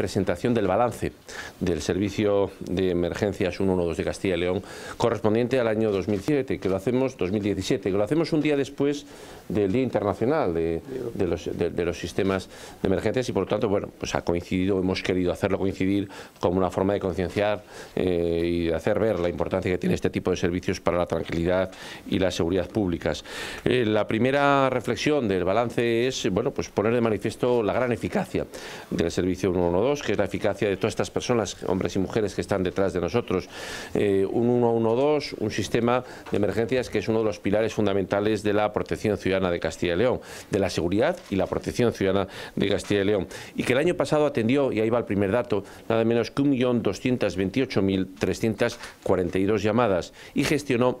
presentación del balance del Servicio de Emergencias 112 de Castilla y León correspondiente al año 2007, que lo hacemos 2017, que lo hacemos un día después del Día Internacional de, los, Sistemas de Emergencias y por lo tanto, bueno, pues ha coincidido, hemos querido hacerlo coincidir como una forma de concienciar eh, y hacer ver la importancia que tiene este tipo de servicios para la tranquilidad y la seguridad públicas. Eh, la primera reflexión del balance es, bueno, pues poner de manifiesto la gran eficacia del servicio 112 que es la eficacia de todas estas personas, hombres y mujeres que están detrás de nosotros. Eh, un 112, un sistema de emergencias que es uno de los pilares fundamentales de la protección ciudadana de Castilla y León, de la seguridad y la protección ciudadana de Castilla y León. Y que el año pasado atendió, y ahí va el primer dato, nada menos que 1.228.342 llamadas y gestionó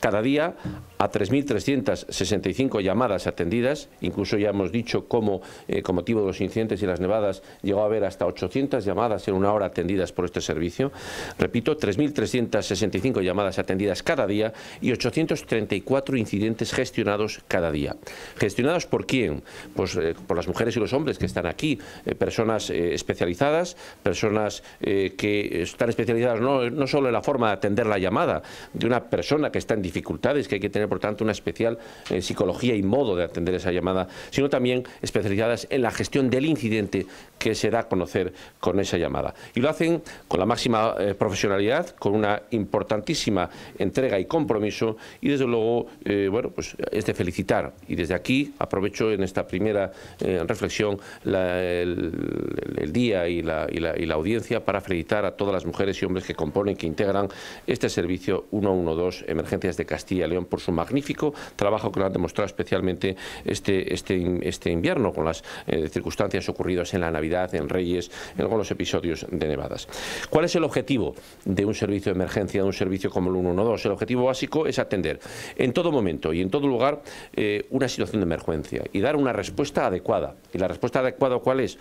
cada día a 3.365 llamadas atendidas, incluso ya hemos dicho cómo eh, con motivo de los incidentes y las nevadas llegó a haber hasta 800 llamadas en una hora atendidas por este servicio. Repito, 3.365 llamadas atendidas cada día y 834 incidentes gestionados cada día. ¿Gestionados por quién? Pues eh, por las mujeres y los hombres que están aquí, eh, personas especializadas, personas que están especializadas no, no solo en la forma de atender la llamada de una persona que está en dificultades, que hay que tener, por tanto, una especial eh, psicología y modo de atender esa llamada, sino también especializadas en la gestión del incidente que se da a conocer con esa llamada. Y lo hacen con la máxima eh, profesionalidad, con una importantísima entrega y compromiso, y desde luego, eh, bueno, pues es de felicitar. Y desde aquí aprovecho en esta primera reflexión el, día y la, y la audiencia para felicitar a todas las mujeres y hombres que componen, que integran este servicio 112 Emergencias de Castilla y León por su magnífico trabajo que lo han demostrado especialmente este, este, este invierno con las eh, circunstancias ocurridas en la Navidad, en Reyes, en, algunos episodios de nevadas. ¿Cuál es el objetivo de un servicio de emergencia, de un servicio como el 112? El objetivo básico es atender en todo momento y en todo lugar eh, una situación de emergencia y dar una respuesta adecuada. ¿Y la respuesta adecuada cuál es?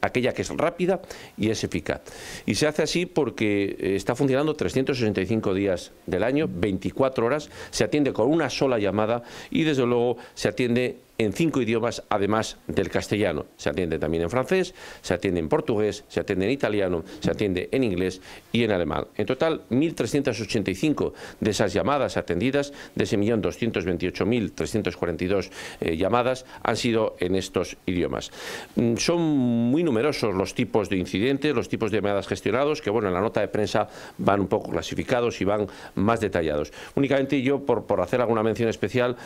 aquella que es rápida y es eficaz. Y se hace así porque eh, está funcionando 365 días del año, 24 horas, se atiende con una sola llamada y desde luego se atiende en cinco idiomas además del castellano. Se atiende también en francés, se atiende en portugués, se atiende en italiano, se atiende en inglés y en alemán. En total, 1.385 de esas llamadas atendidas, de ese millón 228.342 eh, llamadas, han sido en estos idiomas. Mm, son muy numerosos los tipos de incidentes, los tipos de llamadas gestionados, que bueno, en la nota de prensa van un poco clasificados y van más detallados. Únicamente yo, por, hacer alguna mención especial,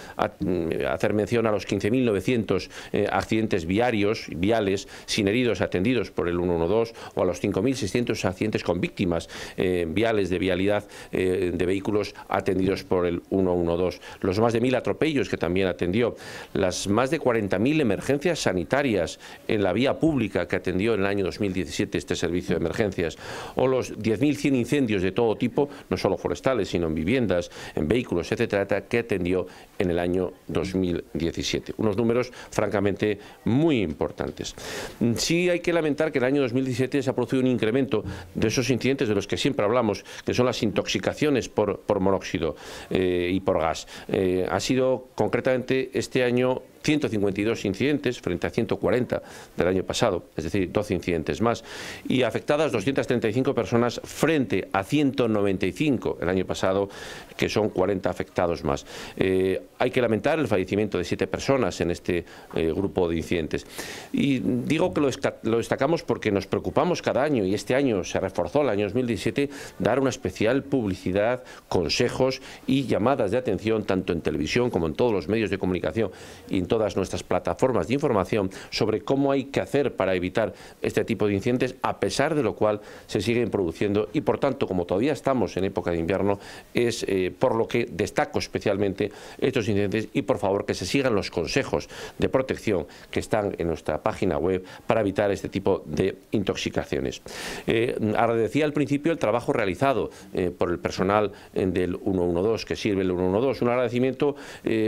mm, hacer mención a los 15.900 eh, accidentes viarios, viales, sin heridos atendidos por el 112 o a los 5.600 accidentes con víctimas eh, viales de vialidad eh, de vehículos atendidos por el 112. Los más de 1.000 atropellos que también atendió. Las más de 40.000 emergencias sanitarias en la vía pública que atendió en el año 2017 este servicio de emergencias. O los 10.100 incendios de todo tipo, no solo forestales, sino en viviendas, en vehículos, etcétera, que atendió en el año 2017 unos números francamente muy importantes. Mm, sí hay que lamentar que el año 2017 se ha producido un incremento de esos incidentes de los que siempre hablamos, que son las intoxicaciones por, monóxido eh, y por gas. Eh, ha sido concretamente este año 152 incidentes frente a 140 del año pasado, es decir, 12 incidentes más, y afectadas 235 personas frente a 195 el año pasado, que son 40 afectados más. Eh, hay que lamentar el fallecimiento de 7 personas en este eh, grupo de incidentes. Y digo que lo, destacamos porque nos preocupamos cada año, y este año se reforzó el año 2017, dar una especial publicidad, consejos y llamadas de atención, tanto en televisión como en todos los medios de comunicación. Y todas nuestras plataformas de información sobre cómo hay que hacer para evitar este tipo de incidentes, a pesar de lo cual se siguen produciendo y por tanto, como todavía estamos en época de invierno, es eh, por lo que destaco especialmente estos incidentes y por favor que se sigan los consejos de protección que están en nuestra página web para evitar este tipo de intoxicaciones. Eh, agradecía al principio el trabajo realizado eh, por el personal del 112 que sirve el 112, un agradecimiento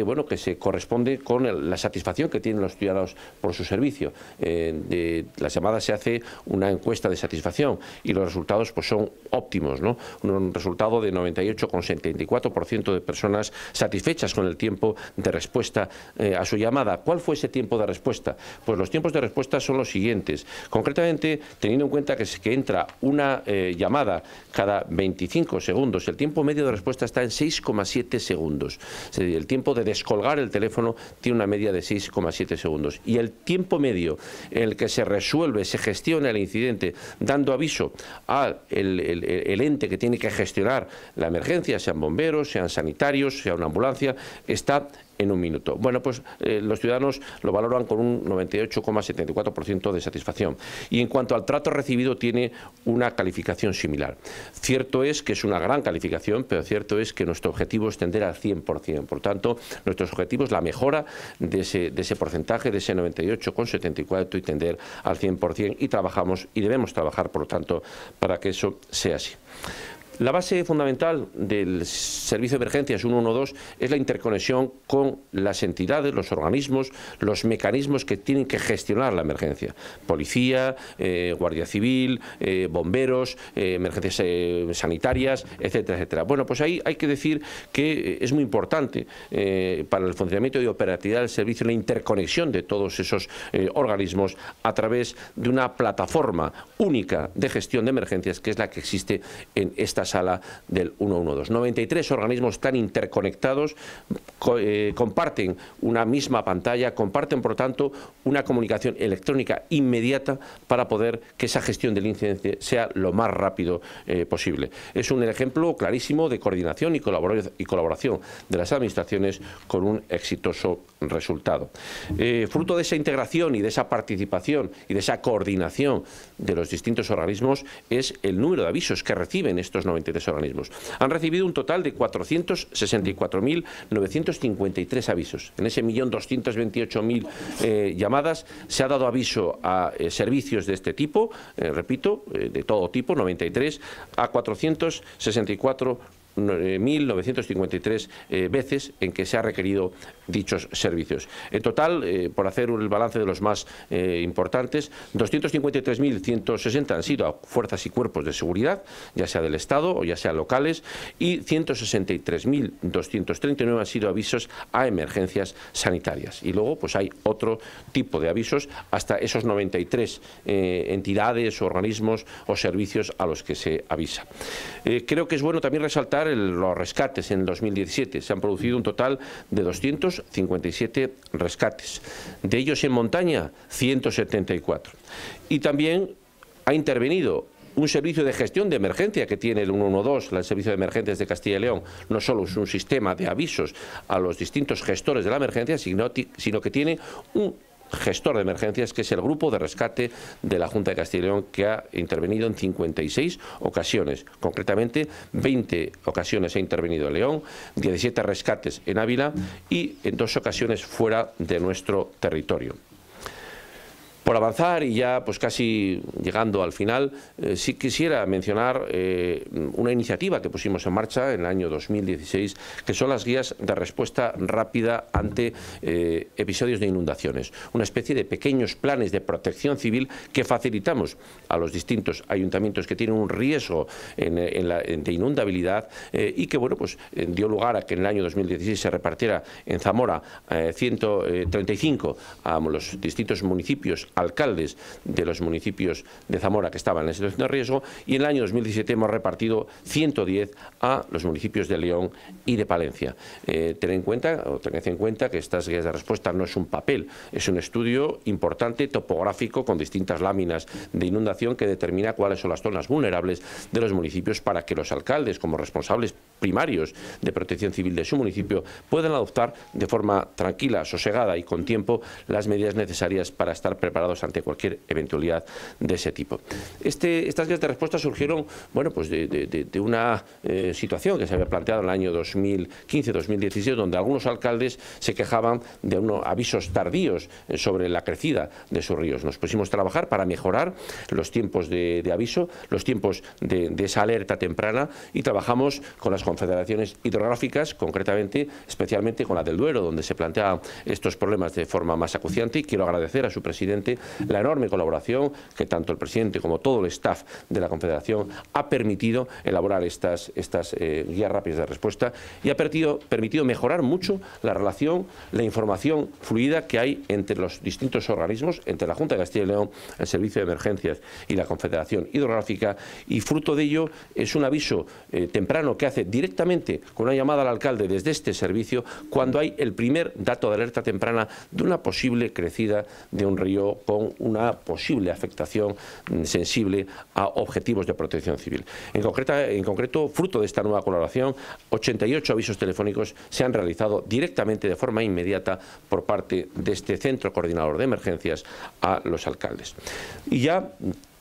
bueno que se corresponde con el, satisfacción que tienen los ciudadanos por su servicio. Eh, las llamadas se hace una encuesta de satisfacción y los resultados pues, son óptimos, ¿no? un resultado de 98,74% de personas satisfechas con el tiempo de respuesta eh, a su llamada. ¿Cuál fue ese tiempo de respuesta? Pues los tiempos de respuesta son los siguientes. Concretamente, teniendo en cuenta que, entra una eh, llamada cada 25 segundos, el tiempo medio de respuesta está en 6,7 segundos. El tiempo de descolgar el teléfono tiene una media de 6,7 segundos. Y el tiempo medio en el que se resuelve, se gestiona el incidente, dando aviso al ente que tiene que gestionar la emergencia, sean bomberos, sean sanitarios, sea una ambulancia, está un minuto. Bueno, pues eh, los ciudadanos lo valoran con un 98,74% de satisfacción. Y en cuanto al trato recibido, tiene una calificación similar. Cierto es que es una gran calificación, pero cierto es que nuestro objetivo es tender al 100%. Por tanto, nuestros objetivos, la mejora de ese, de ese porcentaje, de ese 98,74% y tender al 100%. Y trabajamos y debemos trabajar, por lo tanto, para que eso sea así. La base fundamental del Servicio de Emergencias 112 es la interconexión con las entidades, los organismos, los mecanismos que tienen que gestionar la emergencia. Policía, eh, Guardia Civil, eh, bomberos, eh, emergencias sanitarias, etcétera, etcétera. Bueno, pues ahí hay que decir que es muy importante para el funcionamiento y operatividad del servicio la interconexión de todos esos organismos a través de una plataforma única de gestión de emergencias que es la que existe en esta sala del 112. 93 organismos están interconectados eh, comparten una misma pantalla, comparten por lo tanto una comunicación electrónica inmediata para poder que esa gestión del incidente sea lo más rápido eh, posible. Es un ejemplo clarísimo de coordinación y colaboración de las administraciones con un exitoso resultado. Eh, fruto de esa integración y de esa participación y de esa coordinación de los distintos organismos es el número de avisos que reciben estos organismos. Han recibido un total de 464.953 avisos. En ese millón 228.000 eh, llamadas se ha dado aviso a eh, servicios de este tipo, eh, repito, de todo tipo, 93, a 464 1.953 eh, veces en que se ha requerido dichos servicios. En total, eh, por hacer el balance de los más eh, importantes, 253.160 han sido a fuerzas y cuerpos de seguridad, ya sea del Estado o ya sea locales, y 163.239 han sido avisos a emergencias sanitarias. Y luego, pues hay otro tipo de avisos hasta esos 93 entidades, organismos o servicios a los que se avisa. creo que es bueno también resaltar los rescates en 2017. Se han producido un total de 257 rescates. De ellos en montaña, 174. Y también ha intervenido un servicio de gestión de emergencia que tiene el 112, el Servicio de Emergencias de Castilla y León, no solo es un sistema de avisos a los distintos gestores de la emergencia, sino que tiene un gestor de emergencias, que es el grupo de rescate de la Junta de Castilla y León, que ha intervenido en 56 ocasiones. Concretamente, 20 ocasiones ha intervenido en León, 17 rescates en Ávila y en dos ocasiones fuera de nuestro territorio. Por avanzar y ya pues casi llegando al final, eh, sí quisiera mencionar eh, una iniciativa que pusimos en marcha en el año 2016, que son las guías de respuesta rápida ante eh, episodios de inundaciones, una especie de pequeños planes de protección civil que facilitamos a los distintos ayuntamientos que tienen un riesgo de inundabilidad y que bueno pues dio lugar a que en el año 2016 se repartiera en Zamora 135 a los distintos municipios alcaldes de los municipios de Zamora que estaban en situación de riesgo y en el año 2017 hemos repartido 110 a los municipios de León y de Palencia. Eh, ten en cuenta, tened en cuenta que estas guías de respuesta no es un papel, es un estudio importante topográfico con distintas láminas de inundación que determina cuáles son las zonas vulnerables de los municipios para que los alcaldes, como responsables primarios de protección civil de su municipio, puedan adoptar de forma tranquila, sosegada y con tiempo las medidas necesarias para estar preparados ante cualquier eventualidad de ese tipo. Este, estas guías de respuesta surgieron bueno, pues de, una eh, situación que se había planteado en el año 2015-2016, donde algunos alcaldes se quejaban de unos avisos tardíos eh, sobre la crecida de sus ríos. Nos pusimos a trabajar para mejorar los tiempos de, aviso, los tiempos de, esa alerta temprana y trabajamos con las confederaciones hidrográficas, concretamente, especialmente con la del Duero, donde se planteaban estos problemas de forma más acuciante y quiero agradecer a su presidente la enorme colaboración que tanto el presidente como todo el staff de la Confederación ha permitido elaborar estas, eh, guías rápidas de respuesta y ha permitido, mejorar mucho la relación, la información fluida que hay entre los distintos organismos, entre la Junta de Castilla y León, el Servicio de Emergencias y la Confederación Hidrográfica y fruto de ello es un aviso eh, temprano que hace directamente con una llamada al alcalde desde este servicio cuando hay el primer dato de alerta temprana de una posible crecida de un río con una posible afectación sensible a objetivos de protección civil. En, concreta, en concreto, fruto de esta nueva colaboración, 88 avisos telefónicos se han realizado directamente de forma inmediata por parte de este centro coordinador de emergencias a los alcaldes. Y ya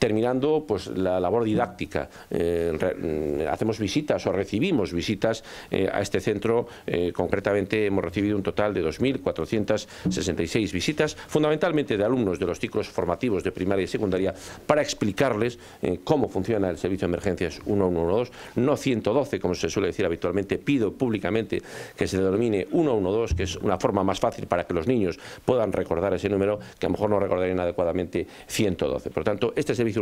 terminando pues, la labor didáctica. Eh, mm, hacemos visitas o recibimos visitas eh, a este centro. Eh, concretamente hemos recibido un total de 2.466 visitas, fundamentalmente de alumnos de los ciclos formativos de primaria y secundaria, para explicarles cómo funciona el servicio de emergencias 112, no 112, como se suele decir habitualmente. Pido públicamente que se denomine 112, que es una forma más fácil para que los niños puedan recordar ese número que a lo mejor no recordarían adecuadamente 112. Por lo tanto, este servicio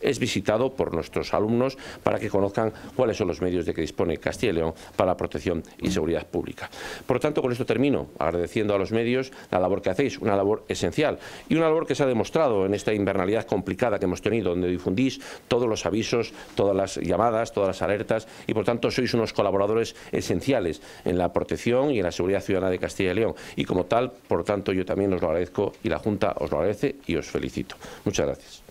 es visitado por nuestros alumnos para que conozcan cuáles son los medios de que dispone Castilla y León para la protección y seguridad pública. Por lo tanto, con esto termino agradeciendo a los medios la labor que hacéis, una labor esencial y una labor que se ha demostrado en esta invernalidad complicada que hemos tenido, donde difundís todos los avisos, todas las llamadas, todas las alertas y por tanto sois unos colaboradores esenciales en la protección y en la seguridad ciudadana de Castilla y León y como tal, por tanto, yo también os lo agradezco y la Junta os lo agradece y os felicito. Muchas gracias.